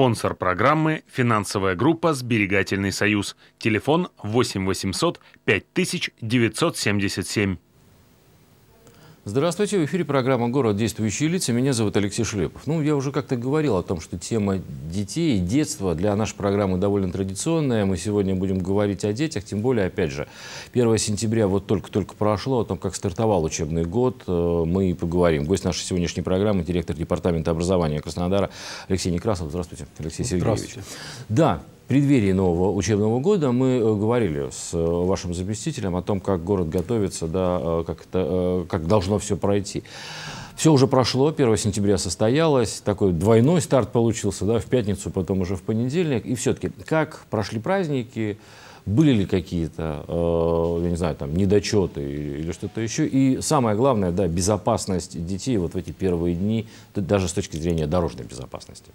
Спонсор программы – финансовая группа «Сберегательный союз». Телефон 8 800 5977. Здравствуйте, в эфире программа «Город. Действующие лица». Меня зовут Алексей Шлепов. Ну, я уже как-то говорил о том, что тема детей и детства для нашей программы довольно традиционная. Мы сегодня будем говорить о детях, тем более, опять же, 1 сентября вот только-только прошло, о том, как стартовал учебный год, э, мы и поговорим. Гость нашей сегодняшней программы – директор Департамента образования Краснодара Алексей Некрасов. Здравствуйте, Алексей Сергеевич. Здравствуйте. Да, преддверии нового учебного года мы э, говорили с э, вашим заместителем о том, как город готовится, да, э, как, это, как должно все пройти. Все уже прошло, 1 сентября состоялось, такой двойной старт получился, да, в пятницу, потом уже в понедельник. И все-таки, как прошли праздники, были ли какие-то, э, я не знаю, там, недочеты или, или что-то еще. И самое главное, да, безопасность детей вот в эти первые дни, даже с точки зрения дорожной безопасности.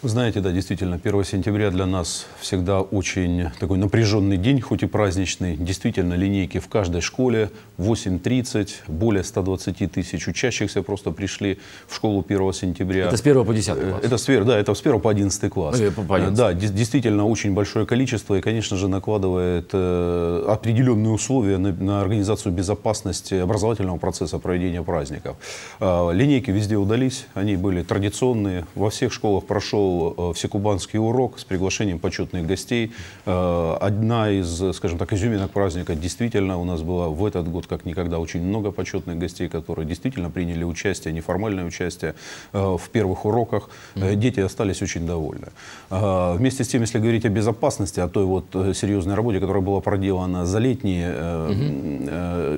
Вы знаете, да, действительно, 1 сентября для нас всегда очень такой напряженный день, хоть и праздничный. Действительно, линейки в каждой школе 8.30, более 120 тысяч учащихся просто пришли в школу 1 сентября. Это с 1 по 10 э, класс? Это с, да, это с 1 по 11 класс. Ну, по 11. Э, да, действительно, очень большое количество и, конечно же, накладывает э, определенные условия на, на организацию безопасности образовательного процесса проведения праздников. А линейки везде удались, они были традиционные, во всех школах прошел провел э, всекубанский урок с приглашением почетных гостей. Э, одна из, э, скажем так, изюминок праздника действительно у нас была в этот год, как никогда, очень много почетных гостей, которые действительно приняли участие, неформальное участие в первых уроках. Дети остались очень довольны. Вместе с тем, если говорить о безопасности, о той вот серьезной работе, которая была проделана за летние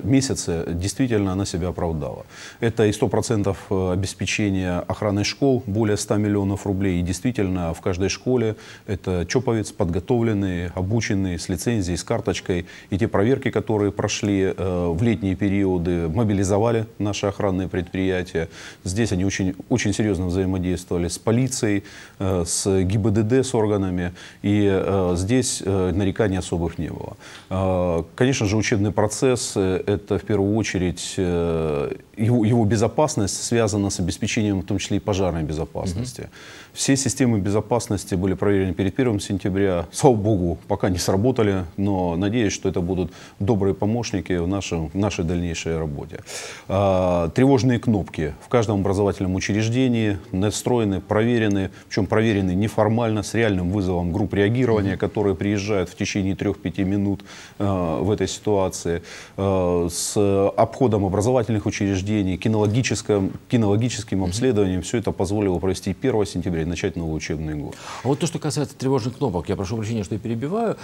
месяцы, действительно она себя оправдала. Это и 100% обеспечение охраны школ, более 100 миллионов рублей, и действительно в каждой школе это чоповец, подготовленный, обученный, с лицензией, с карточкой. И те проверки, которые прошли э, в летние периоды, мобилизовали наши охранные предприятия. Здесь они очень, очень серьезно взаимодействовали с полицией, э, с ГИБДД, с органами. И э, здесь э, нареканий особых не было. Э, конечно же, учебный процесс э, – это в первую очередь э, его, его безопасность связана с обеспечением, в том числе и пожарной безопасности. Угу. Все системы безопасности были проверены перед 1 сентября. Слава богу, пока не сработали, но надеюсь, что это будут добрые помощники в, нашем, в нашей дальнейшей работе. А, тревожные кнопки в каждом образовательном учреждении настроены, проверены, причем проверены неформально, с реальным вызовом групп реагирования, которые приезжают в течение 3-5 минут а, в этой ситуации, а, с обходом образовательных учреждений, наблюдений, кинологическим, кинологическим обследованием. Все это позволило провести 1 сентября и начать новый учебный год. А вот то, что касается тревожных кнопок, я прошу прощения, что я перебиваю. Э,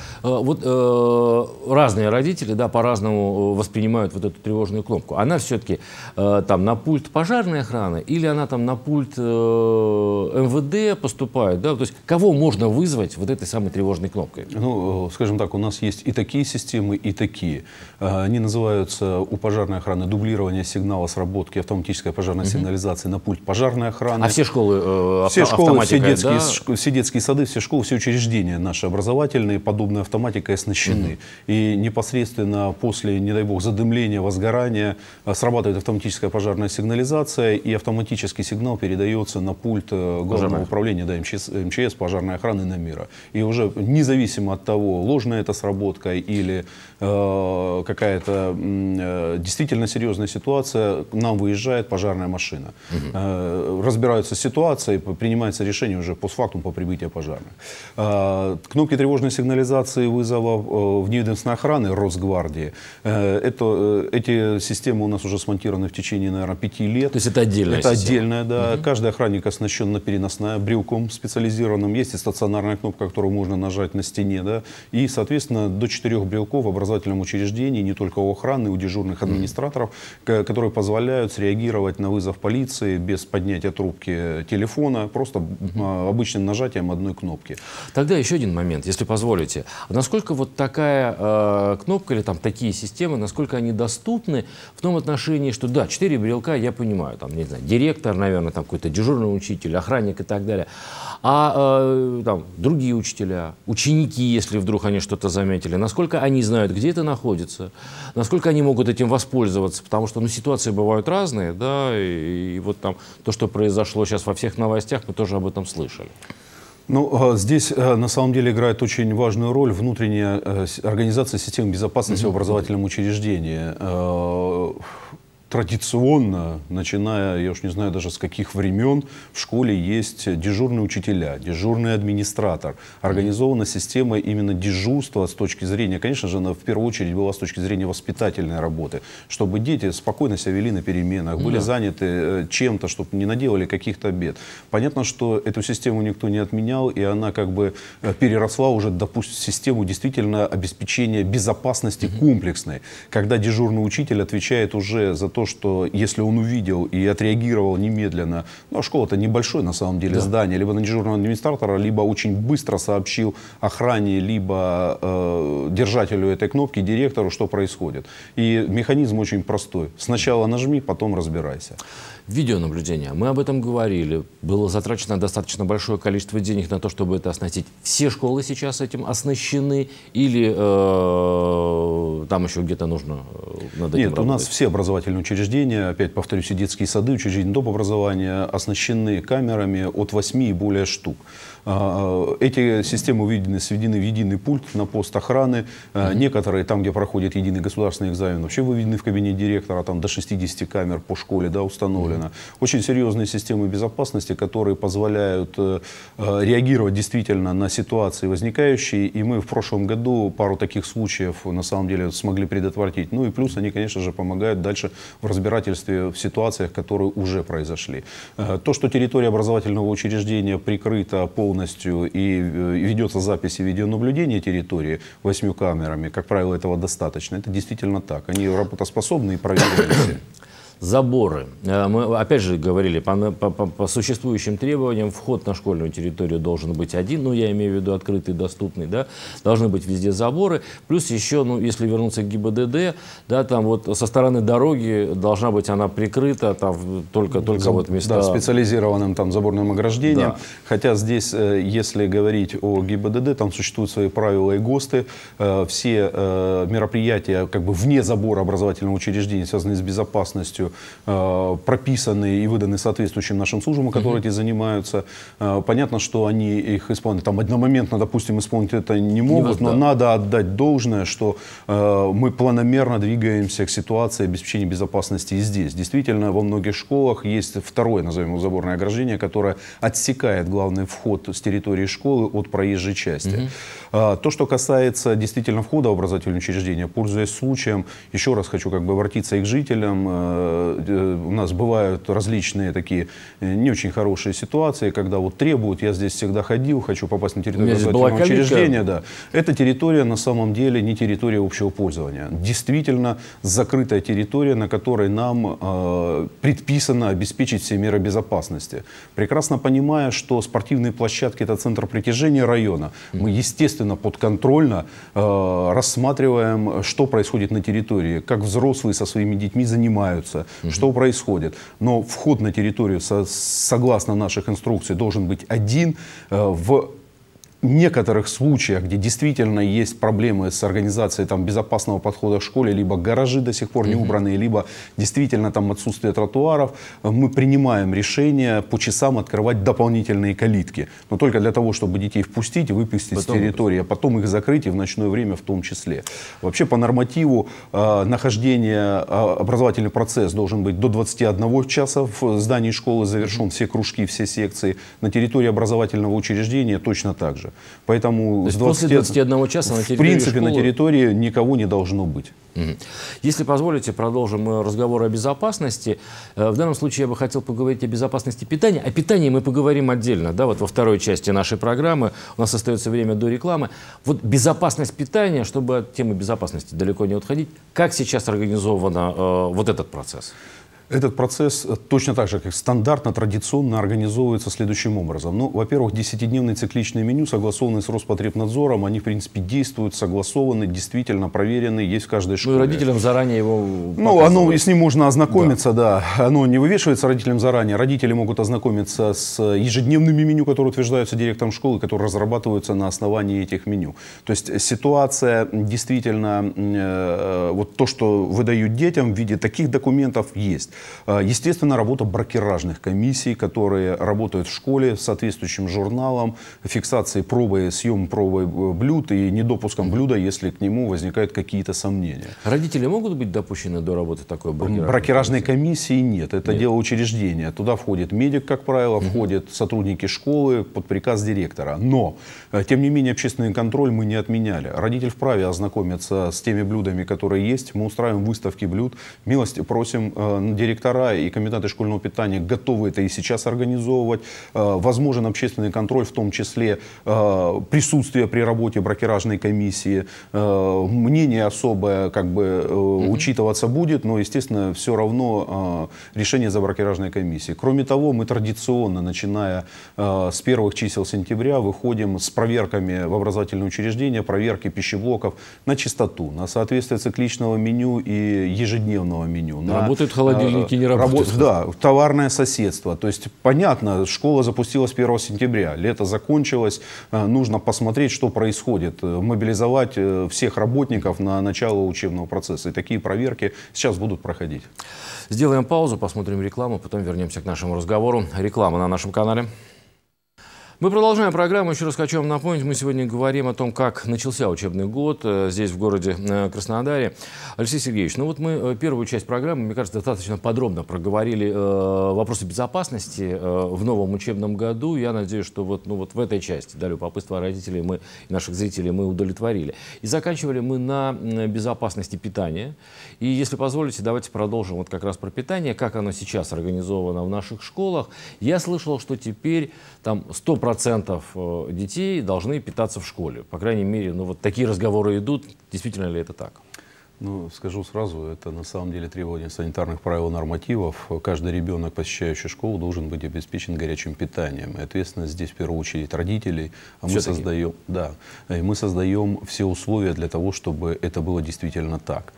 вот э, разные родители да, по-разному э, воспринимают вот эту тревожную кнопку. Она все-таки там на пульт пожарной охраны или она там на пульт МВД поступает? Да? То есть кого можно вызвать вот этой самой тревожной кнопкой? Ну, скажем так, у нас есть и такие системы, и такие. Они называются у пожарной охраны дублирование сигнала с сработки автоматической пожарной угу. сигнализации на пульт пожарной охраны. А все школы э, Все школы, все детские, да? все детские сады, все школы, все учреждения наши образовательные подобной автоматикой оснащены. Угу. И непосредственно после, не дай бог, задымления, возгорания э, срабатывает автоматическая пожарная сигнализация, и автоматический сигнал передается на пульт э, главного управления да, МЧС, МЧС пожарной охраны на мира. И уже независимо от того, ложная эта сработка или э, какая-то э, действительно серьезная ситуация, нам выезжает пожарная машина. Угу. Разбираются ситуации, принимается решение уже постфактум по прибытию пожарных. Э, кнопки тревожной сигнализации вызова э, вневедомственной охраны Росгвардии. Это, эти системы у нас уже смонтированы в течение, наверное, пяти лет. То есть это отдельная Это система. отдельная, да. Угу. Каждый охранник оснащен на переносная брелком специализированным. Есть и стационарная кнопка, которую можно нажать на стене, да. И, соответственно, до четырех брелков в образовательном учреждении, не только у охраны, у дежурных администраторов, угу. которые позволяют позволяют среагировать на вызов полиции без поднятия трубки телефона, просто а, обычным нажатием одной кнопки. Тогда еще один момент, если позволите. Насколько вот такая э, кнопка или там такие системы, насколько они доступны в том отношении, что да, четыре брелка, я понимаю, там, не знаю, директор, наверное, там какой-то дежурный учитель, охранник и так далее. А э, там другие учителя, ученики, если вдруг они что-то заметили, насколько они знают, где это находится, насколько они могут этим воспользоваться, потому что ну, ситуация бывают разные, да, и, и вот там то, что произошло сейчас во всех новостях, мы тоже об этом слышали. Ну, а, здесь э, на самом деле играет очень важную роль внутренняя э, организация системы безопасности в образовательном учреждении. Э, традиционно, начиная, я уж не знаю даже с каких времен, в школе есть дежурные учителя, дежурный администратор. Организована система именно дежурства с точки зрения, конечно же, она в первую очередь была с точки зрения воспитательной работы, чтобы дети спокойно себя вели на переменах, были да. заняты э, чем-то, чтобы не наделали каких-то бед. Понятно, что эту систему никто не отменял, и она как бы э, переросла уже, допустим, систему действительно обеспечения безопасности комплексной, когда дежурный учитель отвечает уже за то, что если он увидел и отреагировал немедленно, ну, а школа-то небольшое на самом деле да. здание, либо на дежурного администратора, либо очень быстро сообщил охране, либо э, держателю этой кнопки, директору, что происходит. И механизм очень простой. Сначала нажми, потом разбирайся видеонаблюдения. Мы об этом говорили. Было затрачено достаточно большое количество денег на то, чтобы это оснастить. Все школы сейчас этим оснащены или э, там еще где-то нужно э, над Нет, у нас все образовательные учреждения, опять повторюсь, и детские сады, учреждения доп. образования оснащены камерами от 8 и более штук. А, а, эти системы введены, сведены в единый пульт на пост охраны. А, некоторые, там, где проходит единый государственный экзамен, вообще выведены в кабинет директора, там до 60 камер по школе да, установлено. Очень серьезные системы безопасности, которые позволяют э, э, реагировать действительно на ситуации возникающие. И мы в прошлом году пару таких случаев, на самом деле, смогли предотвратить. Ну и плюс они, конечно же, помогают дальше в разбирательстве в ситуациях, которые уже произошли. Э, то, что территория образовательного учреждения прикрыта полностью полностью, и э, ведется запись и видеонаблюдение территории восьмью камерами, как правило, этого достаточно. Это действительно так. Они работоспособны и проверяются. Заборы. Э, мы опять же говорили, по, по, по существующим требованиям вход на школьную территорию должен быть один, ну я имею в виду открытый, доступный, да, должны быть везде заборы. Плюс еще, ну если вернуться к ГИБДД, да, там вот со стороны дороги должна быть она прикрыта, там только, только Заб... вот места... Да, специализированным там заборным ограждением. Да. Хотя здесь, э, если говорить о ГИБДД, там существуют свои правила и ГОСТы. Э, все мероприятия как бы вне забора образовательного учреждения, связанные с безопасностью, полностью э, прописаны и выданы соответствующим нашим службам, которые mm-hmm. этим занимаются. Э, понятно, что они их исполняют. Там одномоментно, допустим, исполнить это не могут, но надо отдать должное, что э, мы планомерно двигаемся к ситуации обеспечения безопасности и здесь. Действительно, во многих школах есть второе, назовем его, заборное ограждение, которое отсекает главный вход с территории школы от проезжей части. Mm -hmm. То, что касается действительно входа в образовательное учреждение, пользуясь случаем, еще раз хочу как бы обратиться и к жителям, э, Э, у нас бывают различные такие э, не очень хорошие ситуации, когда вот требуют, я здесь всегда ходил, хочу попасть на территорию образовательного учреждения. Да. Эта территория на самом деле не территория общего пользования. Действительно закрытая территория, на которой нам э, предписано обеспечить все меры безопасности. Прекрасно понимая, что спортивные площадки – это центр притяжения района, мы, естественно, подконтрольно э, рассматриваем, что происходит на территории, как взрослые со своими детьми занимаются, угу. что происходит. Но вход на территорию, со, согласно наших инструкций, должен быть один. Э, в некоторых случаях, где действительно есть проблемы с организацией там, безопасного подхода к школе, либо гаражи до сих пор не убранные, либо действительно там отсутствие тротуаров, э, мы принимаем решение по часам открывать дополнительные калитки. Но только для того, чтобы детей впустить и выпустить потом... с территории, а потом их закрыть и в ночное время в том числе. Вообще по нормативу э, нахождение, э, образовательный процесс должен быть до 21 часа в здании школы завершен, все кружки, все секции. На территории образовательного учреждения точно так же тоже. Поэтому То с 20, после 21 часа на территории В принципе, школы... на территории никого не должно быть. Если позволите, продолжим э, разговор о безопасности. Э, в данном случае я бы хотел поговорить о безопасности питания. О питании мы поговорим отдельно, да, вот во второй части нашей программы. У нас остается время до рекламы. Вот безопасность питания, чтобы от темы безопасности далеко не отходить. Как сейчас организован э, вот этот процесс? Этот процесс э, точно так же, как стандартно, традиционно организовывается следующим образом. Ну, во-первых, десятидневные цикличное меню, согласованное с Роспотребнадзором, они, в принципе, действуют, согласованы, действительно проверены, есть в каждой школе. Ну, и родителям заранее его Ну, оно, с ним можно ознакомиться, да. да. Оно не вывешивается родителям заранее. Родители могут ознакомиться с э, ежедневными меню, которые утверждаются директором школы, которые разрабатываются на основании этих меню. То есть э, ситуация действительно, э, вот то, что выдают детям в виде таких документов, есть. А, естественно, работа брокеражных комиссий, которые работают в школе с соответствующим журналом, фиксацией пробы, съем пробы э, блюд и недопуском блюда, если к нему возникают какие-то сомнения. Родители могут быть допущены до работы такой брокеражной, брокеражной комиссии? нет, это нет. дело учреждения. Туда входит медик, как правило, угу. сотрудники школы под приказ директора. Но, э, тем не менее, общественный контроль мы не отменяли. Родитель вправе ознакомиться с теми блюдами, которые есть. Мы устраиваем выставки блюд. Милости просим, э, директора и коменданты школьного питания готовы это и сейчас организовывать. Э, возможен общественный контроль, в том числе э, присутствие при работе бракеражной комиссии. Э, мнение особое как бы учитываться будет, но, естественно, все равно решение за бракеражной комиссией. Кроме того, мы традиционно, начиная с первых чисел сентября, выходим с проверками в образовательные учреждения, проверки пищеблоков на чистоту, на соответствие цикличного меню и ежедневного меню. Работают холодильники Великий не э, работает. Раб... Да, товарное соседство. То есть, понятно, школа запустилась 1 сентября, лето закончилось, э, нужно посмотреть, что происходит, э, мобилизовать всех работников на начало учебного процесса. И такие проверки сейчас будут проходить. Сделаем паузу, посмотрим рекламу, потом вернемся к нашему разговору. Реклама на нашем канале. Мы продолжаем программу. Еще раз хочу вам напомнить, мы сегодня говорим о том, как начался учебный год э, здесь, в городе э, Краснодаре. Алексей Сергеевич, ну вот мы э, первую часть программы, мне кажется, достаточно подробно проговорили вопросы безопасности в новом учебном году. Я надеюсь, что вот, ну вот в этой части, далее попытства родителей мы, и наших зрителей мы удовлетворили. И заканчивали мы на безопасности питания. И если позволите, давайте продолжим вот как раз про питание, как оно сейчас организовано в наших школах. Я слышал, что теперь там 100% 100% э, детей должны питаться в школе. По крайней мере, ну вот такие разговоры идут. Действительно ли это так? Ну, скажу сразу, это на самом деле требование санитарных правил нормативов. Каждый ребенок, посещающий школу, должен быть обеспечен горячим питанием. И ответственность здесь в первую очередь родителей. А мы создаем, да, и мы создаем все условия для того, чтобы это было действительно так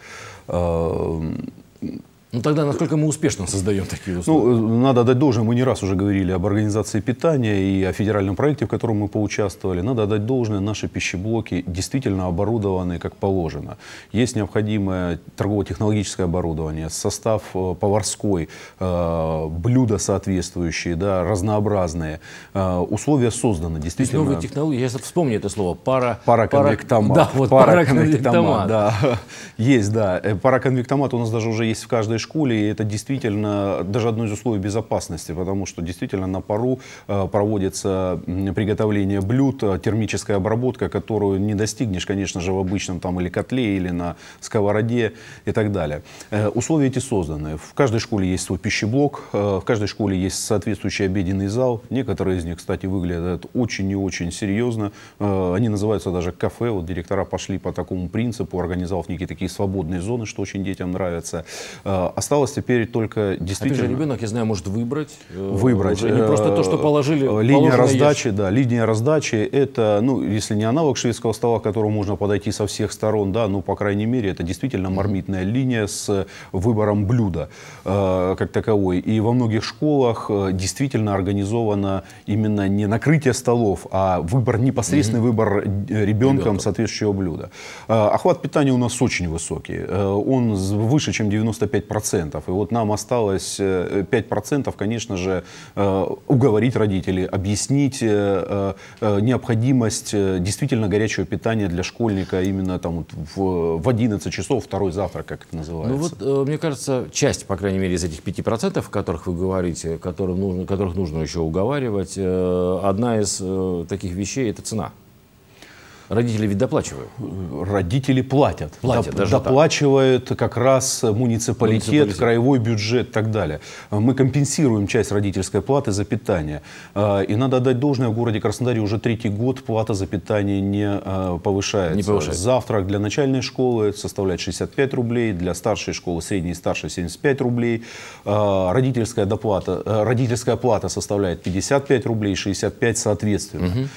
э, ну тогда насколько мы успешно создаем такие ну, условия? Ну, надо отдать должное, мы не раз уже говорили об организации питания и о федеральном проекте, в котором мы поучаствовали. Надо отдать должное, наши пищеблоки действительно оборудованы как положено. Есть необходимое торгово-технологическое оборудование, состав э, поварской, э, блюда соответствующие, да, разнообразные. Условия созданы действительно. Есть новые технологии, я вспомню это слово, пара... Параконвектомат. Да, вот параконвектомат. параконвектомат. Да. Есть, да. Параконвектомат у нас даже уже есть в каждой военной школе, и это действительно даже одно из условий безопасности, потому что действительно на пару э, проводится приготовление блюд, э, термическая обработка, которую не достигнешь, конечно же, в обычном там или котле, или на сковороде и так далее. Э, условия эти созданы. В каждой школе есть свой пищеблок, в каждой школе есть соответствующий обеденный зал. Некоторые из них, кстати, выглядят очень и очень серьезно. Они называются даже кафе. Вот директора пошли по такому принципу, организовав некие такие свободные зоны, что очень детям нравится. Осталось теперь только а действительно... Опять же, ребенок, я знаю, может выбрать. Э, выбрать. Уже. Не просто то, что э, положили. Линия раздачи, есть. да, линия раздачи, это, ну, если не аналог шведского стола, к которому можно подойти со всех сторон, да, ну, по крайней мере, это действительно мармитная линия с э, выбором блюда как таковой. И во многих школах действительно организовано именно не накрытие столов, а выбор, непосредственный mm-hmm. выбор ребенком, ребенком соответствующего блюда. охват питания у нас очень высокий. он выше, чем 95% процентов И вот нам осталось 5%, э, конечно же, э, уговорить родителей, объяснить э, необходимость действительно горячего питания для школьника именно там вот в 11 часов, второй завтрак, как это называется. Ну вот, мне кажется, часть, по крайней мере, из этих 5%, о которых вы говорите, которым нужно, которых нужно еще уговаривать, одна из таких вещей – это цена. Родители ведь доплачивают. Родители платят. Платят, Доп, даже доплачивают так. как раз муниципалитет, муниципалитет, краевой бюджет и так далее. Мы компенсируем часть родительской платы за питание. А, и надо отдать должное, в городе Краснодаре уже третий год плата за питание не а, повышается. Не повышается. Завтрак для начальной школы составляет 65 рублей, для старшей школы, средней и старшей 75 рублей. А, родительская, доплата, э, родительская плата составляет 55 рублей, 65 соответственно. Угу.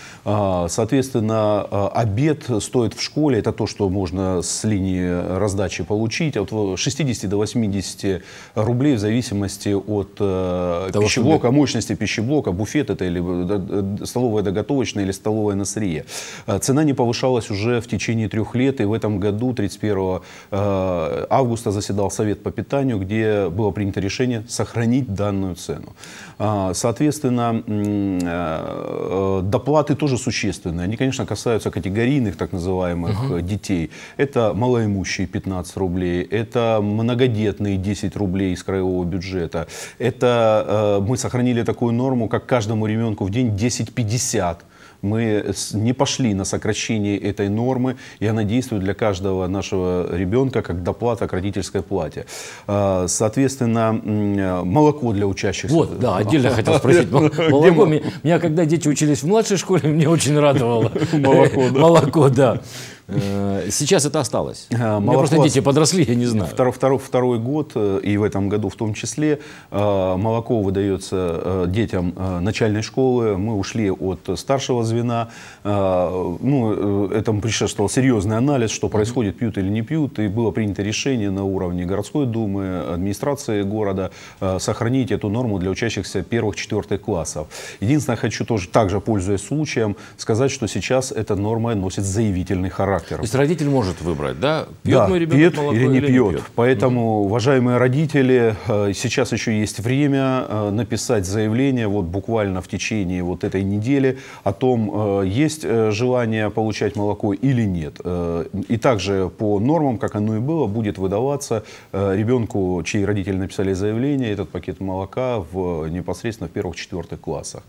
Соответственно, обед стоит в школе, это то, что можно с линии раздачи получить, от 60 до 80 рублей в зависимости от э, Того, пищеблока, что... мощности пищеблока, буфет это или э, столовая доготовочная или столовая на сырье. Э, цена не повышалась уже в течение трех лет, и в этом году, 31 э, августа, заседал Совет по питанию, где было принято решение сохранить данную цену. Э, соответственно, доплаты тоже существенные. Они, конечно, касаются категории категорийных так называемых угу. детей. Это малоимущие 15 рублей, это многодетные 10 рублей из краевого бюджета. Это э, мы сохранили такую норму, как каждому ребенку в день 10,50 мы не пошли на сокращение этой нормы, и она действует для каждого нашего ребенка как доплата к родительской плате. А, соответственно, молоко для учащихся. Вот, да, отдельно хотел спросить. Молоко. Меня, когда дети учились в младшей школе, мне очень радовало. Молоко, да. Молоко, да. Э, сейчас это осталось. А, У меня просто дети подросли, я не знаю. Второй, второй, второй год, э, и в этом году в том числе, э, молоко выдается детям начальной школы. Мы ушли от старшего звена. Ну, этому предшествовал серьезный анализ, что происходит, пьют или не пьют. И было принято решение на уровне городской думы, администрации города сохранить эту норму для учащихся первых-четвертых классов. Единственное, хочу тоже, также пользуясь случаем, сказать, что сейчас эта норма носит заявительный характер характером. То есть родитель может выбрать, да? Пьет да, мой ребенок пьет молоко или не или пьет. пьет. Поэтому, уважаемые родители, э, сейчас еще есть время э, написать заявление вот буквально в течение вот этой недели о том, э, есть желание получать молоко или нет. И также по нормам, как оно и было, будет выдаваться ребенку, чьи родители написали заявление, этот пакет молока в, непосредственно в первых-четвертых классах.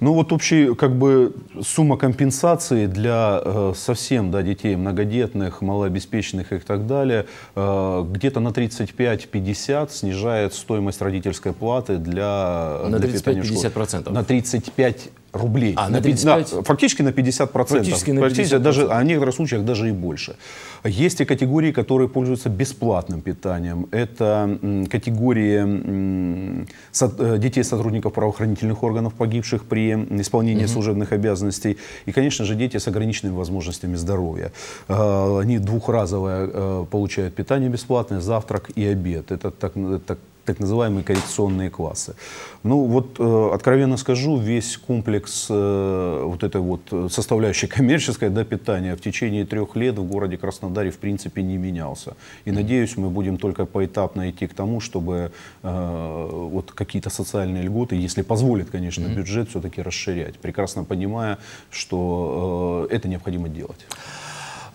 Ну вот общая как бы сумма компенсации для э, совсем да, детей многодетных, малообеспеченных и так далее, э, где-то на 35-50 снижает стоимость родительской платы для, на для 35 питания 50 школы. На 35 рублей. А, на 55? На, фактически на 50%. процентов. Фактически на 50%. даже, а в некоторых случаях даже и больше. Есть и категории, которые пользуются бесплатным питанием. Это категории со, э, детей сотрудников правоохранительных органов, погибших при исполнении угу. служебных обязанностей. И, конечно же, дети с ограниченными возможностями здоровья. Э, они двухразовое э, получают питание бесплатное, завтрак и обед. Это так, так так называемые коррекционные классы. Ну вот, э, откровенно скажу, весь комплекс э, вот этой вот э, составляющей коммерческой да, питания в течение трех лет в городе Краснодаре в принципе не менялся. И надеюсь, мы будем только поэтапно идти к тому, чтобы вот какие-то социальные льготы, если позволит, конечно, бюджет все-таки расширять, прекрасно понимая, что это необходимо делать.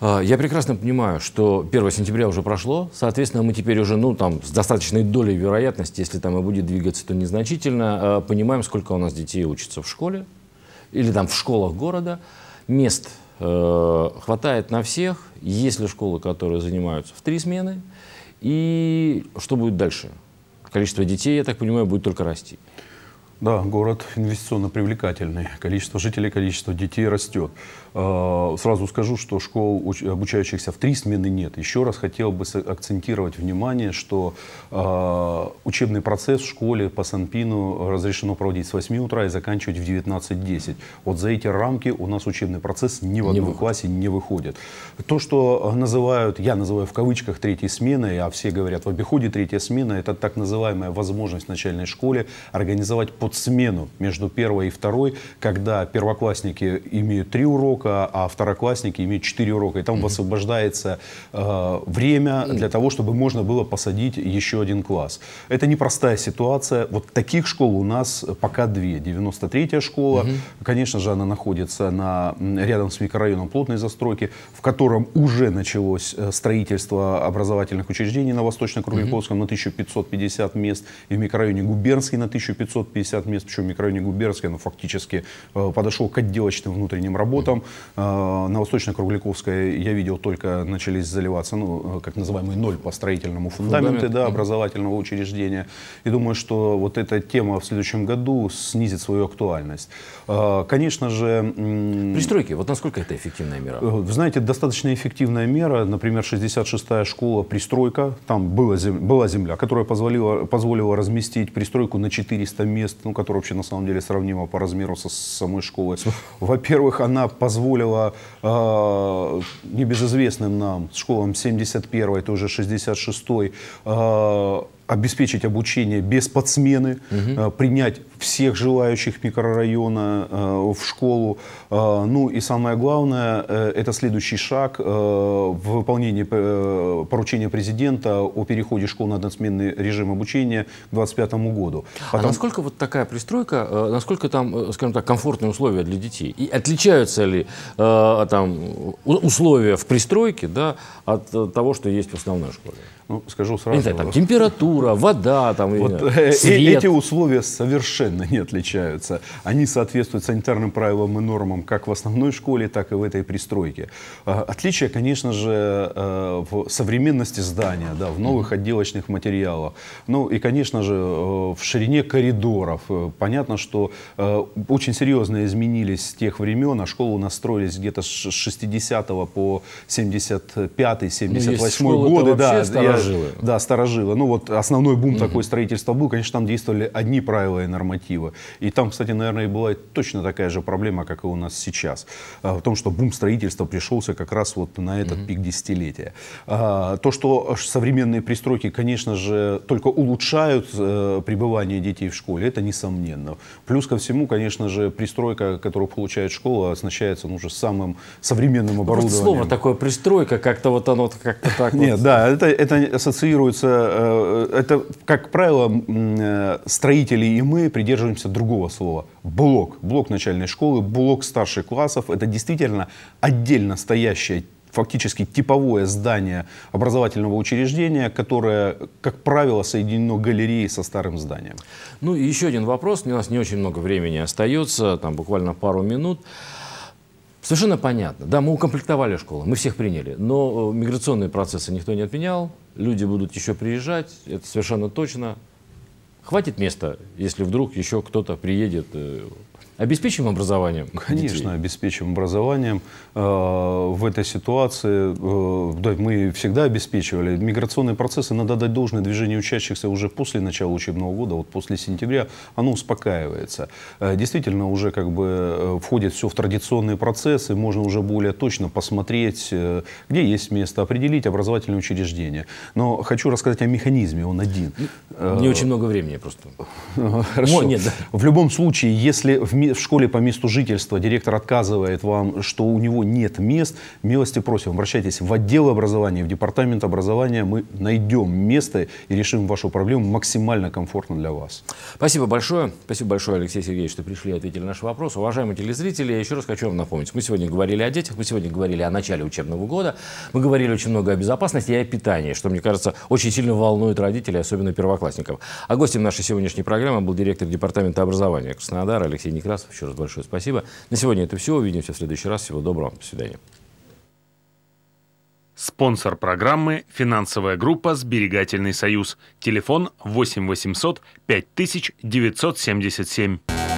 А, я прекрасно понимаю, что 1 сентября уже прошло, соответственно, мы теперь уже, ну, там, с достаточной долей вероятности, если там и будет двигаться, то незначительно, а, понимаем, сколько у нас детей учатся в школе или там в школах города. Мест э, хватает на всех, есть ли школы, которые занимаются в три смены, и что будет дальше? Количество детей, я так понимаю, будет только расти. Да, город инвестиционно привлекательный. Количество жителей, количество детей растет. А, сразу скажу, что школ, обучающихся в три смены, нет. Еще раз хотел бы акцентировать внимание, что а, учебный процесс в школе по Санпину разрешено проводить с 8 утра и заканчивать в 19.10. Вот за эти рамки у нас учебный процесс ни в одном не классе не выходит. То, что называют, я называю в кавычках третьей сменой, а все говорят в обиходе третья смена, это так называемая возможность в начальной школе организовать по наоборот, смену между первой и второй, когда первоклассники имеют три урока, а второклассники имеют четыре урока. И там mm-hmm. освобождается э, время для того, чтобы можно было посадить еще один класс. Это непростая ситуация. Вот таких школ у нас пока две. 93-я школа, mm-hmm. конечно же, она находится на, рядом с микрорайоном плотной застройки, в котором уже началось э, строительство образовательных учреждений на Восточно-Кругликовском mm-hmm. на 1550 мест и в микрорайоне Губернский на 1550 150 мест, причем в микрорайоне Губернский, но фактически э, подошел к отделочным внутренним работам. Э, на Восточно-Кругляковской я видел только начались заливаться, ну, э, как называемый ноль по строительному фундаменту Фундамент. да, образовательного учреждения. И думаю, что вот эта тема в следующем году снизит свою актуальность. Конечно же... Пристройки, вот насколько это эффективная мера? Вы знаете, достаточно эффективная мера. Например, 66-я школа, пристройка, там была земля, была земля которая позволила, позволила разместить пристройку на 400 мест, ну, которая вообще на самом деле сравнима по размеру со самой школой. Во-первых, она позволила э, небезызвестным нам школам 71-й, тоже 66-й, э, обеспечить обучение без подсмены, угу. принять всех желающих микрорайона э, в школу. Э, ну и самое главное, э, это следующий шаг в выполнении поручения президента о переходе школ на односменный режим обучения к 2025 году. А Потом... А насколько вот такая пристройка, насколько там, скажем так, комфортные условия для детей? И отличаются ли там условия в пристройке да, от того, что есть в основной школе? Ну, скажу сразу. Не знаю, там, температура, вода, там, вот, и, э, Эти условия совершенно совершенно не отличаются. Они соответствуют санитарным правилам и нормам как в основной школе, так и в этой пристройке. А, Отличие, конечно же, э, в современности здания, да, в новых отделочных материалах. Ну и, конечно же, э, в ширине коридоров. Э, понятно, что очень серьезно изменились с тех времен, а школу настроились где-то с 60 по 75-78 ну, годы. Да, старожилы. да, старожилы. Ну вот основной бум угу. такой строительства был, конечно, там действовали одни правила и нормативы альтернатива. И там, кстати, наверное, и была точно такая же проблема, как и у нас сейчас. А, в том, что бум строительства пришелся как раз вот на этот угу. пик десятилетия. А, то, что современные пристройки, конечно же, только улучшают э, пребывание детей в школе, это несомненно. Плюс ко всему, конечно же, пристройка, которую получает школа, оснащается ну, уже самым современным ну, оборудованием. Просто слово такое пристройка, как-то вот оно как-то так. Нет, да, это, это ассоциируется, э, это, как правило, э, строители и мы, придерживаемся другого слова. Блок. Блок начальной школы, блок старших классов. Это действительно отдельно стоящая фактически типовое здание образовательного учреждения, которое, как правило, соединено галереей со старым зданием. Ну и еще один вопрос. У нас не очень много времени остается, там буквально пару минут. Совершенно понятно. Да, мы укомплектовали школу, мы всех приняли, но э, миграционные процессы никто не отменял, люди будут еще приезжать, это совершенно точно хватит места, если вдруг еще кто-то приедет э, Обеспечим образованием? Конечно, детей? обеспечим образованием. Э, в этой ситуации э, да, мы всегда обеспечивали. Миграционные процессы надо дать должное движению учащихся уже после начала учебного года, вот после сентября, оно успокаивается. Э, действительно, уже как бы входит все в традиционные процессы, можно уже более точно посмотреть, где есть место, определить образовательные учреждения. Но хочу рассказать о механизме, он один. Не очень много времени просто. Хорошо. нет, да. В любом случае, если в ми в школе по месту жительства директор отказывает вам, что у него нет мест, милости просим, обращайтесь в отдел образования, в департамент образования. Мы найдем место и решим вашу проблему максимально комфортно для вас. Спасибо большое. Спасибо большое, Алексей Сергеевич, что пришли и ответили на наш вопрос. Уважаемые телезрители, я еще раз хочу вам напомнить. Мы сегодня говорили о детях, мы сегодня говорили о начале учебного года, мы говорили очень много о безопасности и о питании, что, мне кажется, очень сильно волнует родителей, особенно первоклассников. А гостем нашей сегодняшней программы был директор департамента образования Краснодара Алексей Некрасов час. Еще раз большое спасибо. На сегодня это все. Увидимся в следующий раз. Всего доброго. До свидания. Спонсор программы – финансовая группа «Сберегательный союз». Телефон 8 800 5977.